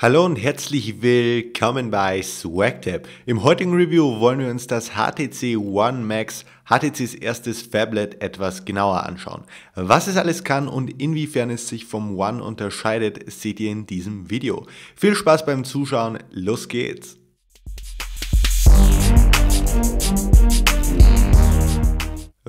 Hallo und herzlich willkommen bei SwagTap. Im heutigen Review wollen wir uns das HTC One Max, HTCs erstes Fablet, etwas genauer anschauen. Was es alles kann und inwiefern es sich vom One unterscheidet, seht ihr in diesem Video. Viel Spaß beim Zuschauen, los geht's!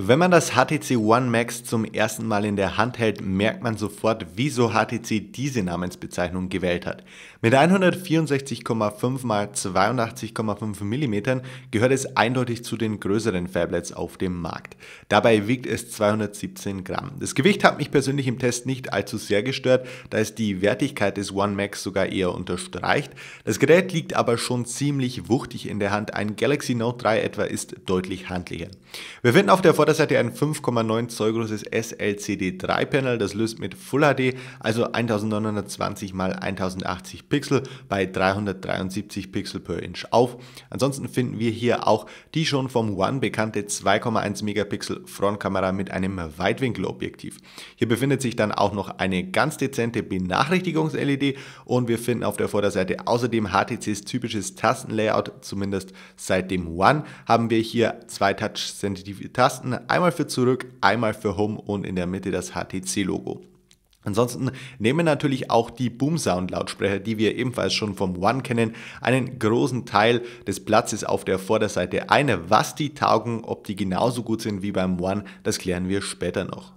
Wenn man das HTC One Max zum ersten Mal in der Hand hält, merkt man sofort, wieso HTC diese Namensbezeichnung gewählt hat. Mit 164,5 x 82,5 mm gehört es eindeutig zu den größeren Fablets auf dem Markt. Dabei wiegt es 217 Gramm. Das Gewicht hat mich persönlich im Test nicht allzu sehr gestört, da es die Wertigkeit des One Max sogar eher unterstreicht. Das Gerät liegt aber schon ziemlich wuchtig in der Hand. Ein Galaxy Note 3 etwa ist deutlich handlicher. Wir finden auf der Vorderseite ein 5,9 Zoll großes SLCD3-Panel, das löst mit Full HD, also 1920 x 1080 Pixel bei 373 Pixel per Inch auf. Ansonsten finden wir hier auch die schon vom One bekannte 2,1 Megapixel Frontkamera mit einem Weitwinkelobjektiv. Hier befindet sich dann auch noch eine ganz dezente Benachrichtigungs-LED und wir finden auf der Vorderseite außerdem HTCs typisches Tastenlayout, zumindest seit dem One haben wir hier zwei touch-sensitive Tasten Button, einmal für zurück, einmal für Home und in der Mitte das HTC-Logo. Ansonsten nehmen natürlich auch die Boom Sound Lautsprecher, die wir ebenfalls schon vom One kennen, einen großen Teil des Platzes auf der Vorderseite ein. Was die taugen, ob die genauso gut sind wie beim One, das klären wir später noch.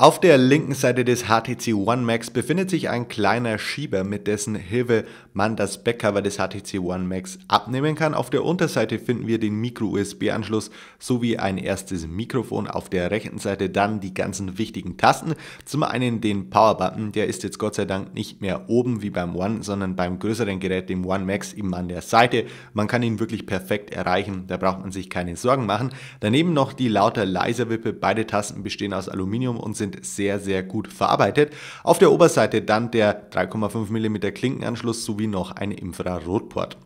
Auf der linken Seite des HTC One Max befindet sich ein kleiner Schieber, mit dessen Hilfe man das Backcover des HTC One Max abnehmen kann. Auf der Unterseite finden wir den Micro-USB-Anschluss sowie ein erstes Mikrofon. Auf der rechten Seite dann die ganzen wichtigen Tasten. Zum einen den Power-Button, der ist jetzt Gott sei Dank nicht mehr oben wie beim One, sondern beim größeren Gerät, dem One Max, eben an der Seite. Man kann ihn wirklich perfekt erreichen, da braucht man sich keine Sorgen machen. Daneben noch die lauter Leiserwippe. Beide Tasten bestehen aus Aluminium und sind sind sehr, sehr gut verarbeitet. Auf der Oberseite dann der 3,5 mm Klinkenanschluss sowie noch ein Infrarotport.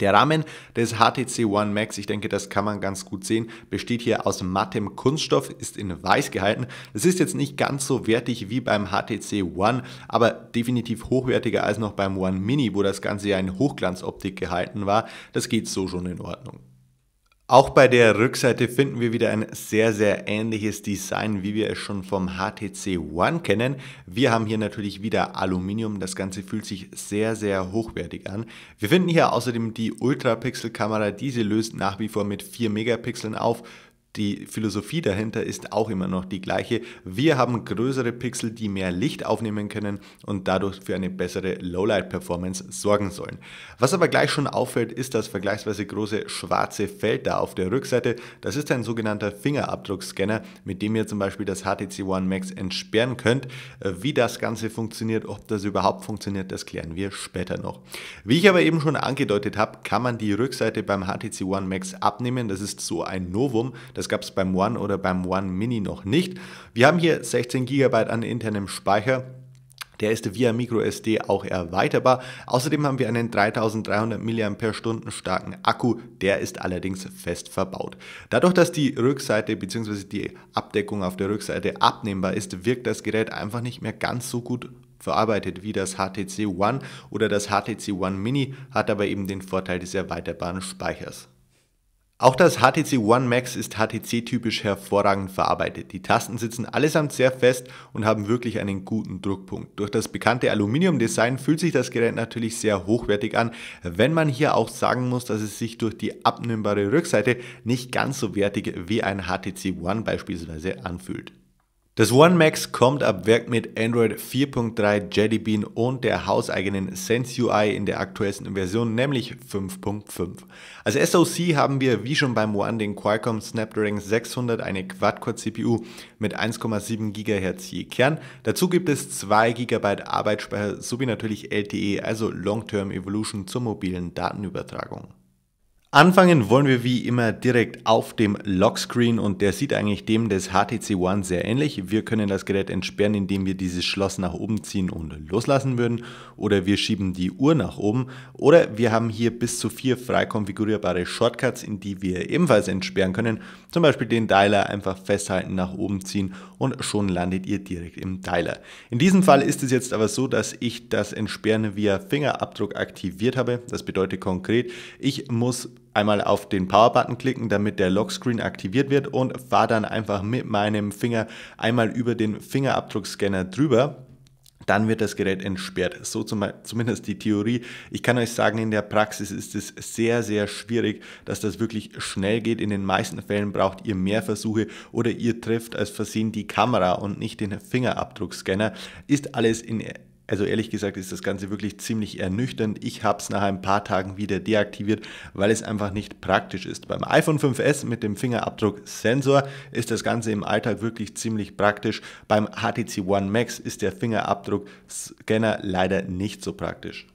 Der Rahmen des HTC One Max, ich denke, das kann man ganz gut sehen, besteht hier aus mattem Kunststoff, ist in weiß gehalten. Es ist jetzt nicht ganz so wertig wie beim HTC One, aber definitiv hochwertiger als noch beim One Mini, wo das Ganze ja in Hochglanzoptik gehalten war. Das geht so schon in Ordnung. Auch bei der Rückseite finden wir wieder ein sehr, sehr ähnliches Design, wie wir es schon vom HTC One kennen. Wir haben hier natürlich wieder Aluminium. Das Ganze fühlt sich sehr, sehr hochwertig an. Wir finden hier außerdem die ultrapixel kamera Diese löst nach wie vor mit 4 Megapixeln auf die Philosophie dahinter ist auch immer noch die gleiche. Wir haben größere Pixel, die mehr Licht aufnehmen können und dadurch für eine bessere Lowlight-Performance sorgen sollen. Was aber gleich schon auffällt, ist das vergleichsweise große schwarze Feld da auf der Rückseite. Das ist ein sogenannter Fingerabdruckscanner, mit dem ihr zum Beispiel das HTC One Max entsperren könnt. Wie das Ganze funktioniert, ob das überhaupt funktioniert, das klären wir später noch. Wie ich aber eben schon angedeutet habe, kann man die Rückseite beim HTC One Max abnehmen. Das ist so ein Novum. Das das gab es beim One oder beim One Mini noch nicht. Wir haben hier 16 GB an internem Speicher. Der ist via microSD auch erweiterbar. Außerdem haben wir einen 3300 mAh starken Akku, der ist allerdings fest verbaut. Dadurch, dass die Rückseite bzw. die Abdeckung auf der Rückseite abnehmbar ist, wirkt das Gerät einfach nicht mehr ganz so gut verarbeitet wie das HTC One oder das HTC One Mini, hat aber eben den Vorteil des erweiterbaren Speichers. Auch das HTC One Max ist HTC-typisch hervorragend verarbeitet. Die Tasten sitzen allesamt sehr fest und haben wirklich einen guten Druckpunkt. Durch das bekannte Aluminium-Design fühlt sich das Gerät natürlich sehr hochwertig an, wenn man hier auch sagen muss, dass es sich durch die abnehmbare Rückseite nicht ganz so wertig wie ein HTC One beispielsweise anfühlt. Das OneMax kommt ab Werk mit Android 4.3 Jelly Bean und der hauseigenen Sense UI in der aktuellsten Version, nämlich 5.5. Als SoC haben wir wie schon beim One den Qualcomm Snapdragon 600, eine Quad-Core-CPU mit 1,7 GHz je Kern. Dazu gibt es 2 GB Arbeitsspeicher sowie natürlich LTE, also Long-Term Evolution zur mobilen Datenübertragung. Anfangen wollen wir wie immer direkt auf dem Lockscreen und der sieht eigentlich dem des HTC One sehr ähnlich. Wir können das Gerät entsperren, indem wir dieses Schloss nach oben ziehen und loslassen würden oder wir schieben die Uhr nach oben oder wir haben hier bis zu vier frei konfigurierbare Shortcuts, in die wir ebenfalls entsperren können. Zum Beispiel den Dialer einfach festhalten, nach oben ziehen und schon landet ihr direkt im Dialer. In diesem Fall ist es jetzt aber so, dass ich das Entsperren via Fingerabdruck aktiviert habe. Das bedeutet konkret, ich muss einmal auf den Power-Button klicken, damit der Lockscreen aktiviert wird und fahre dann einfach mit meinem Finger einmal über den Fingerabdruckscanner drüber dann wird das Gerät entsperrt. So zumindest die Theorie. Ich kann euch sagen, in der Praxis ist es sehr, sehr schwierig, dass das wirklich schnell geht. In den meisten Fällen braucht ihr mehr Versuche oder ihr trifft als Versehen die Kamera und nicht den Fingerabdruckscanner. Ist alles in also ehrlich gesagt ist das Ganze wirklich ziemlich ernüchternd. Ich habe es nach ein paar Tagen wieder deaktiviert, weil es einfach nicht praktisch ist. Beim iPhone 5S mit dem Fingerabdrucksensor ist das Ganze im Alltag wirklich ziemlich praktisch. Beim HTC One Max ist der Fingerabdruckscanner leider nicht so praktisch.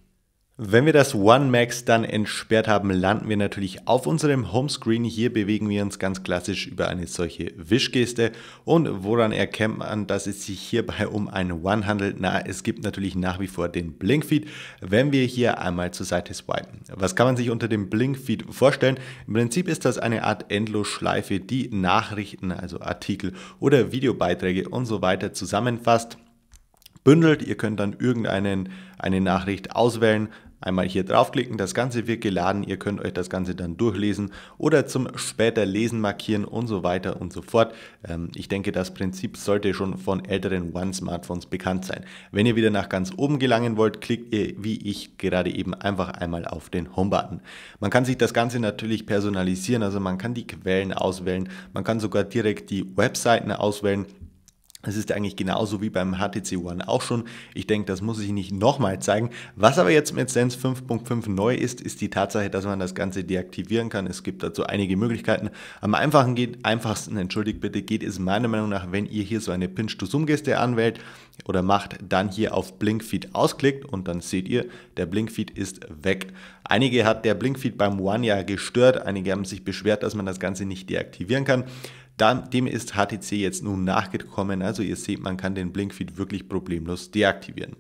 Wenn wir das One Max dann entsperrt haben, landen wir natürlich auf unserem Homescreen. Hier bewegen wir uns ganz klassisch über eine solche Wischgeste. Und woran erkennt man, dass es sich hierbei um ein One handelt? Na, es gibt natürlich nach wie vor den Blinkfeed, wenn wir hier einmal zur Seite swipen. Was kann man sich unter dem Blinkfeed vorstellen? Im Prinzip ist das eine Art Endlosschleife, die Nachrichten, also Artikel oder Videobeiträge und so weiter zusammenfasst bündelt. Ihr könnt dann irgendeine eine Nachricht auswählen, einmal hier draufklicken, das Ganze wird geladen, ihr könnt euch das Ganze dann durchlesen oder zum später Lesen markieren und so weiter und so fort. Ähm, ich denke, das Prinzip sollte schon von älteren One-Smartphones bekannt sein. Wenn ihr wieder nach ganz oben gelangen wollt, klickt ihr, wie ich gerade eben, einfach einmal auf den Home-Button. Man kann sich das Ganze natürlich personalisieren, also man kann die Quellen auswählen, man kann sogar direkt die Webseiten auswählen. Es ist eigentlich genauso wie beim HTC One auch schon. Ich denke, das muss ich nicht nochmal zeigen. Was aber jetzt mit Sense 5.5 neu ist, ist die Tatsache, dass man das Ganze deaktivieren kann. Es gibt dazu einige Möglichkeiten. Am einfachsten geht, einfachsten, entschuldigt bitte, geht es meiner Meinung nach, wenn ihr hier so eine Pinch-to-Zoom-Geste anwählt oder macht, dann hier auf Blinkfeed ausklickt und dann seht ihr, der Blinkfeed ist weg. Einige hat der Blinkfeed beim One ja gestört, einige haben sich beschwert, dass man das Ganze nicht deaktivieren kann. Dem ist HTC jetzt nun nachgekommen. Also ihr seht, man kann den Blinkfeed wirklich problemlos deaktivieren.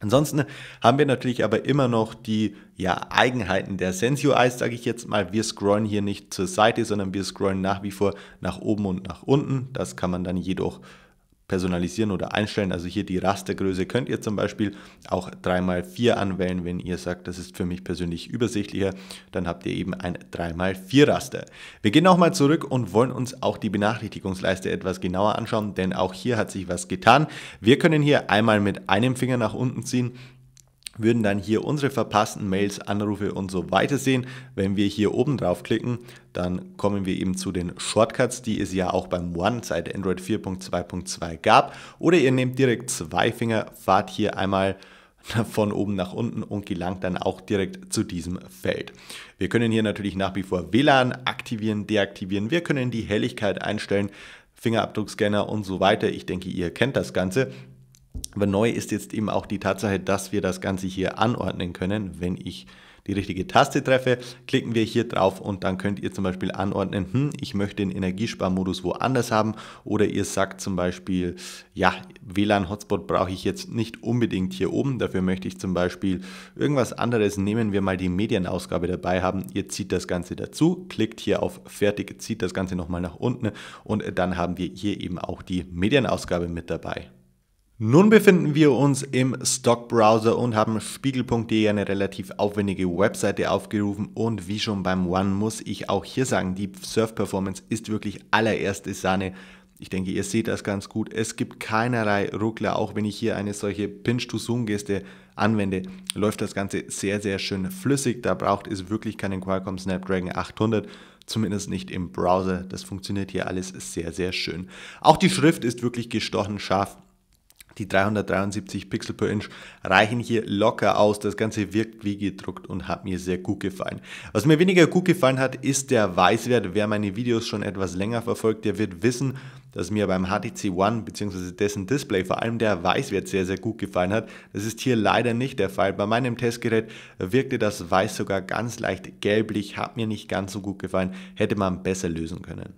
Ansonsten haben wir natürlich aber immer noch die ja, Eigenheiten der Sensio Eyes, sage ich jetzt mal. Wir scrollen hier nicht zur Seite, sondern wir scrollen nach wie vor nach oben und nach unten. Das kann man dann jedoch personalisieren oder einstellen. Also hier die Rastergröße könnt ihr zum Beispiel auch 3x4 anwählen, wenn ihr sagt, das ist für mich persönlich übersichtlicher, dann habt ihr eben ein 3x4 Raster. Wir gehen nochmal zurück und wollen uns auch die Benachrichtigungsleiste etwas genauer anschauen, denn auch hier hat sich was getan. Wir können hier einmal mit einem Finger nach unten ziehen würden dann hier unsere verpassten Mails, Anrufe und so weiter sehen. Wenn wir hier oben drauf klicken, dann kommen wir eben zu den Shortcuts, die es ja auch beim One seit Android 4.2.2 gab. Oder ihr nehmt direkt zwei Finger, fahrt hier einmal von oben nach unten und gelangt dann auch direkt zu diesem Feld. Wir können hier natürlich nach wie vor WLAN aktivieren, deaktivieren. Wir können die Helligkeit einstellen, Fingerabdruckscanner und so weiter. Ich denke, ihr kennt das Ganze. Aber neu ist jetzt eben auch die Tatsache, dass wir das Ganze hier anordnen können. Wenn ich die richtige Taste treffe, klicken wir hier drauf und dann könnt ihr zum Beispiel anordnen, hm, ich möchte den Energiesparmodus woanders haben oder ihr sagt zum Beispiel, ja, WLAN-Hotspot brauche ich jetzt nicht unbedingt hier oben, dafür möchte ich zum Beispiel irgendwas anderes, nehmen wir mal die Medienausgabe dabei haben, ihr zieht das Ganze dazu, klickt hier auf Fertig, zieht das Ganze nochmal nach unten und dann haben wir hier eben auch die Medienausgabe mit dabei. Nun befinden wir uns im Stock-Browser und haben spiegel.de eine relativ aufwendige Webseite aufgerufen und wie schon beim One muss ich auch hier sagen, die Surf-Performance ist wirklich allererste Sahne. Ich denke, ihr seht das ganz gut. Es gibt keinerlei Ruckler, auch wenn ich hier eine solche Pinch-to-Zoom-Geste anwende, läuft das Ganze sehr, sehr schön flüssig. Da braucht es wirklich keinen Qualcomm Snapdragon 800 zumindest nicht im Browser. Das funktioniert hier alles sehr, sehr schön. Auch die Schrift ist wirklich gestochen scharf. Die 373 Pixel per Inch reichen hier locker aus. Das Ganze wirkt wie gedruckt und hat mir sehr gut gefallen. Was mir weniger gut gefallen hat, ist der Weißwert. Wer meine Videos schon etwas länger verfolgt, der wird wissen, dass mir beim HTC One bzw. dessen Display vor allem der Weißwert sehr, sehr gut gefallen hat. Das ist hier leider nicht der Fall. Bei meinem Testgerät wirkte das Weiß sogar ganz leicht gelblich, hat mir nicht ganz so gut gefallen, hätte man besser lösen können.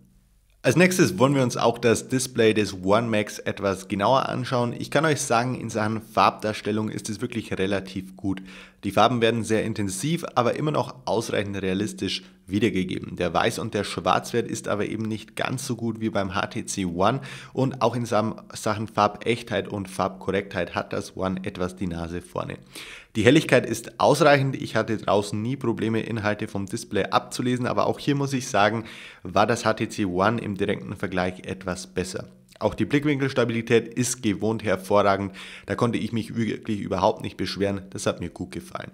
Als nächstes wollen wir uns auch das Display des One Max etwas genauer anschauen. Ich kann euch sagen, in Sachen Farbdarstellung ist es wirklich relativ gut. Die Farben werden sehr intensiv, aber immer noch ausreichend realistisch wiedergegeben. Der Weiß- und der Schwarzwert ist aber eben nicht ganz so gut wie beim HTC One und auch in Sachen Farbechtheit und Farbkorrektheit hat das One etwas die Nase vorne. Die Helligkeit ist ausreichend. Ich hatte draußen nie Probleme, Inhalte vom Display abzulesen, aber auch hier muss ich sagen, war das HTC One im direkten Vergleich etwas besser. Auch die Blickwinkelstabilität ist gewohnt hervorragend. Da konnte ich mich wirklich überhaupt nicht beschweren. Das hat mir gut gefallen.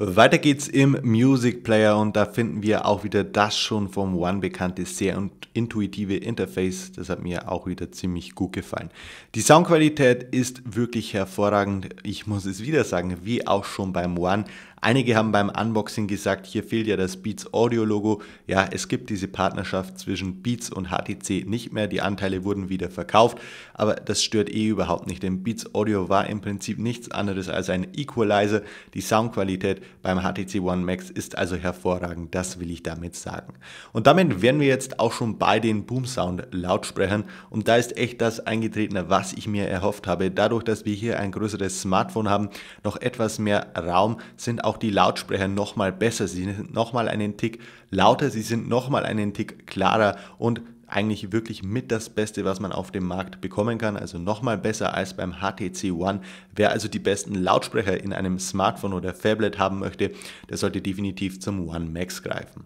Weiter geht's im Music Player und da finden wir auch wieder das schon vom One bekannte, sehr intuitive Interface. Das hat mir auch wieder ziemlich gut gefallen. Die Soundqualität ist wirklich hervorragend. Ich muss es wieder sagen, wie auch schon beim One. Einige haben beim Unboxing gesagt, hier fehlt ja das Beats Audio Logo. Ja, es gibt diese Partnerschaft zwischen Beats und HTC nicht mehr. Die Anteile wurden wieder verkauft, aber das stört eh überhaupt nicht, denn Beats Audio war im Prinzip nichts anderes als ein Equalizer. Die Soundqualität beim HTC One Max ist also hervorragend, das will ich damit sagen. Und damit wären wir jetzt auch schon bei den Boom Sound Lautsprechern und da ist echt das eingetreten, was ich mir erhofft habe. Dadurch, dass wir hier ein größeres Smartphone haben, noch etwas mehr Raum, sind auch auch die Lautsprecher nochmal besser. Sie sind nochmal einen Tick lauter, sie sind nochmal einen Tick klarer und eigentlich wirklich mit das Beste, was man auf dem Markt bekommen kann. Also nochmal besser als beim HTC One. Wer also die besten Lautsprecher in einem Smartphone oder Tablet haben möchte, der sollte definitiv zum One Max greifen.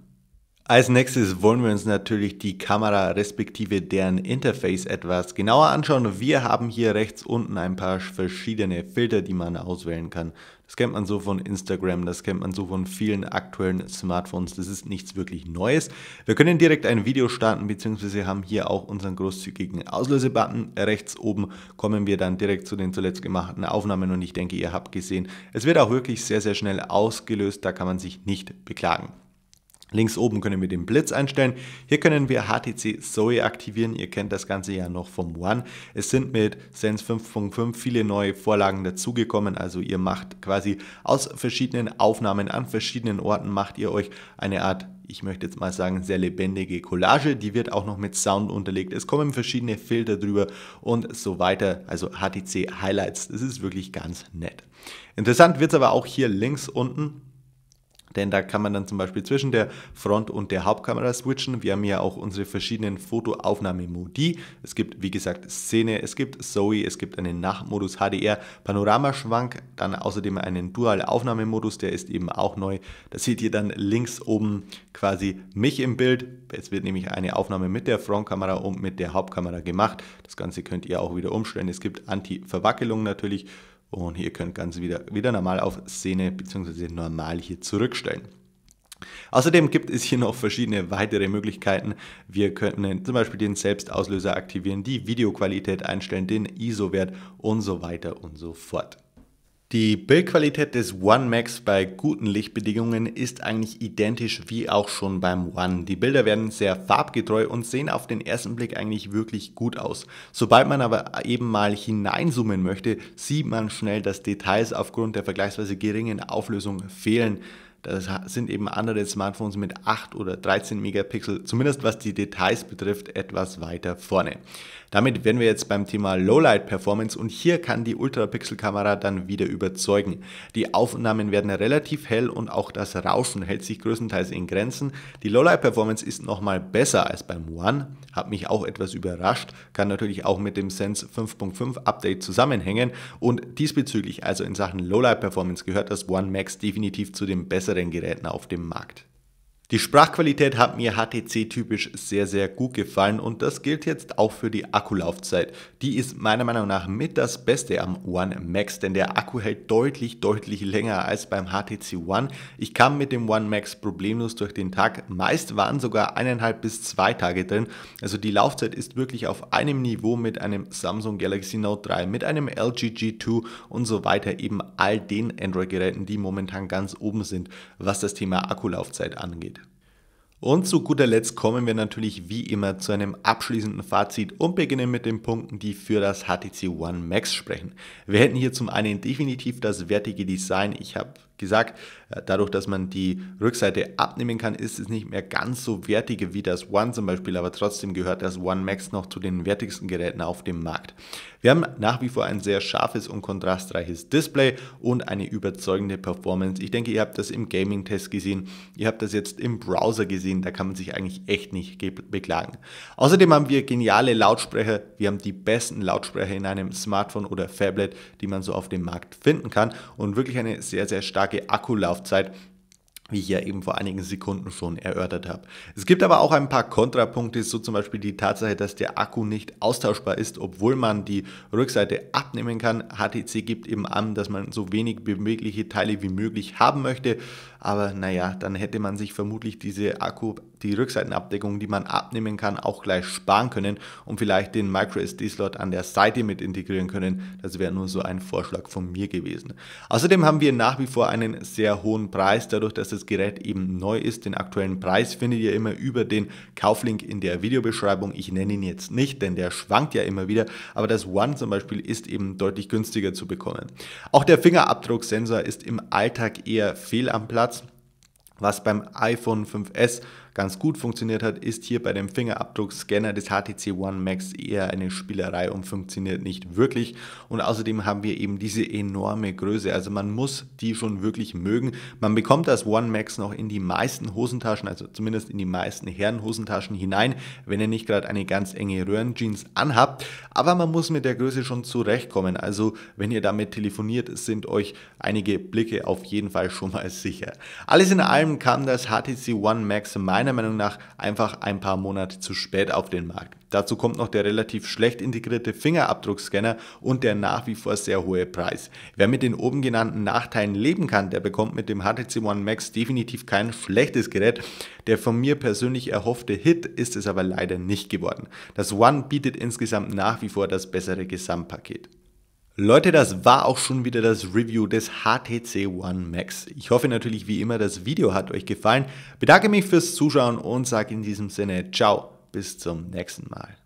Als nächstes wollen wir uns natürlich die Kamera respektive deren Interface etwas genauer anschauen. Wir haben hier rechts unten ein paar verschiedene Filter, die man auswählen kann. Das kennt man so von Instagram, das kennt man so von vielen aktuellen Smartphones. Das ist nichts wirklich Neues. Wir können direkt ein Video starten, beziehungsweise haben hier auch unseren großzügigen Auslösebutton. Rechts oben kommen wir dann direkt zu den zuletzt gemachten Aufnahmen und ich denke, ihr habt gesehen, es wird auch wirklich sehr, sehr schnell ausgelöst. Da kann man sich nicht beklagen. Links oben können wir den Blitz einstellen. Hier können wir HTC Zoe aktivieren. Ihr kennt das Ganze ja noch vom One. Es sind mit Sense 5.5 viele neue Vorlagen dazugekommen. Also ihr macht quasi aus verschiedenen Aufnahmen an verschiedenen Orten, macht ihr euch eine Art ich möchte jetzt mal sagen, sehr lebendige Collage. Die wird auch noch mit Sound unterlegt. Es kommen verschiedene Filter drüber und so weiter. Also HTC Highlights. Das ist wirklich ganz nett. Interessant wird es aber auch hier links unten denn da kann man dann zum Beispiel zwischen der Front- und der Hauptkamera switchen. Wir haben ja auch unsere verschiedenen Fotoaufnahmemodi. Es gibt, wie gesagt, Szene, es gibt Zoe, es gibt einen Nachtmodus HDR, Panoramaschwank, dann außerdem einen Dual-Aufnahmemodus, der ist eben auch neu. Da seht ihr dann links oben quasi mich im Bild. Es wird nämlich eine Aufnahme mit der Frontkamera und mit der Hauptkamera gemacht. Das Ganze könnt ihr auch wieder umstellen. Es gibt Anti-Verwackelung natürlich. Und ihr könnt ganz wieder, wieder normal auf Szene bzw. normal hier zurückstellen. Außerdem gibt es hier noch verschiedene weitere Möglichkeiten. Wir könnten zum Beispiel den Selbstauslöser aktivieren, die Videoqualität einstellen, den ISO-Wert und so weiter und so fort. Die Bildqualität des One Max bei guten Lichtbedingungen ist eigentlich identisch wie auch schon beim One. Die Bilder werden sehr farbgetreu und sehen auf den ersten Blick eigentlich wirklich gut aus. Sobald man aber eben mal hineinzoomen möchte, sieht man schnell, dass Details aufgrund der vergleichsweise geringen Auflösung fehlen. Das sind eben andere Smartphones mit 8 oder 13 Megapixel, zumindest was die Details betrifft, etwas weiter vorne. Damit wären wir jetzt beim Thema Lowlight Performance und hier kann die Ultra-Pixel-Kamera dann wieder überzeugen. Die Aufnahmen werden relativ hell und auch das Rauschen hält sich größtenteils in Grenzen. Die Lowlight Performance ist nochmal besser als beim One, hat mich auch etwas überrascht, kann natürlich auch mit dem Sense 5.5 Update zusammenhängen und diesbezüglich also in Sachen Lowlight Performance gehört das One Max definitiv zu den besseren Geräten auf dem Markt. Die Sprachqualität hat mir HTC typisch sehr, sehr gut gefallen und das gilt jetzt auch für die Akkulaufzeit. Die ist meiner Meinung nach mit das Beste am One Max, denn der Akku hält deutlich, deutlich länger als beim HTC One. Ich kam mit dem One Max problemlos durch den Tag. Meist waren sogar eineinhalb bis zwei Tage drin. Also die Laufzeit ist wirklich auf einem Niveau mit einem Samsung Galaxy Note 3, mit einem LG G2 und so weiter, eben all den Android-Geräten, die momentan ganz oben sind, was das Thema Akkulaufzeit angeht. Und zu guter Letzt kommen wir natürlich wie immer zu einem abschließenden Fazit und beginnen mit den Punkten, die für das HTC One Max sprechen. Wir hätten hier zum einen definitiv das wertige Design. Ich habe gesagt, äh, dadurch, dass man die Rückseite abnehmen kann, ist es nicht mehr ganz so wertige wie das One zum Beispiel, aber trotzdem gehört das One Max noch zu den wertigsten Geräten auf dem Markt. Wir haben nach wie vor ein sehr scharfes und kontrastreiches Display und eine überzeugende Performance. Ich denke, ihr habt das im Gaming-Test gesehen, ihr habt das jetzt im Browser gesehen, da kann man sich eigentlich echt nicht beklagen. Außerdem haben wir geniale Lautsprecher, wir haben die besten Lautsprecher in einem Smartphone oder Phablet, die man so auf dem Markt finden kann und wirklich eine sehr, sehr starke Tage Akkulaufzeit wie ich ja eben vor einigen Sekunden schon erörtert habe. Es gibt aber auch ein paar Kontrapunkte, so zum Beispiel die Tatsache, dass der Akku nicht austauschbar ist, obwohl man die Rückseite abnehmen kann. HTC gibt eben an, dass man so wenig bewegliche Teile wie möglich haben möchte, aber naja, dann hätte man sich vermutlich diese Akku, die Rückseitenabdeckung, die man abnehmen kann, auch gleich sparen können und vielleicht den MicroSD-Slot an der Seite mit integrieren können. Das wäre nur so ein Vorschlag von mir gewesen. Außerdem haben wir nach wie vor einen sehr hohen Preis, dadurch, dass das das Gerät eben neu ist. Den aktuellen Preis findet ihr immer über den Kauflink in der Videobeschreibung. Ich nenne ihn jetzt nicht, denn der schwankt ja immer wieder, aber das One zum Beispiel ist eben deutlich günstiger zu bekommen. Auch der Fingerabdrucksensor ist im Alltag eher fehl am Platz was beim iPhone 5S ganz gut funktioniert hat, ist hier bei dem Fingerabdruckscanner des HTC One Max eher eine Spielerei und funktioniert nicht wirklich. Und außerdem haben wir eben diese enorme Größe. Also man muss die schon wirklich mögen. Man bekommt das One Max noch in die meisten Hosentaschen, also zumindest in die meisten Herrenhosentaschen hinein, wenn ihr nicht gerade eine ganz enge Röhrenjeans anhabt. Aber man muss mit der Größe schon zurechtkommen. Also wenn ihr damit telefoniert, sind euch einige Blicke auf jeden Fall schon mal sicher. Alles in allem kam das HTC One Max meiner meiner Meinung nach einfach ein paar Monate zu spät auf den Markt. Dazu kommt noch der relativ schlecht integrierte Fingerabdruckscanner und der nach wie vor sehr hohe Preis. Wer mit den oben genannten Nachteilen leben kann, der bekommt mit dem HTC One Max definitiv kein schlechtes Gerät. Der von mir persönlich erhoffte Hit ist es aber leider nicht geworden. Das One bietet insgesamt nach wie vor das bessere Gesamtpaket. Leute, das war auch schon wieder das Review des HTC One Max. Ich hoffe natürlich wie immer, das Video hat euch gefallen. Bedanke mich fürs Zuschauen und sage in diesem Sinne ciao, bis zum nächsten Mal.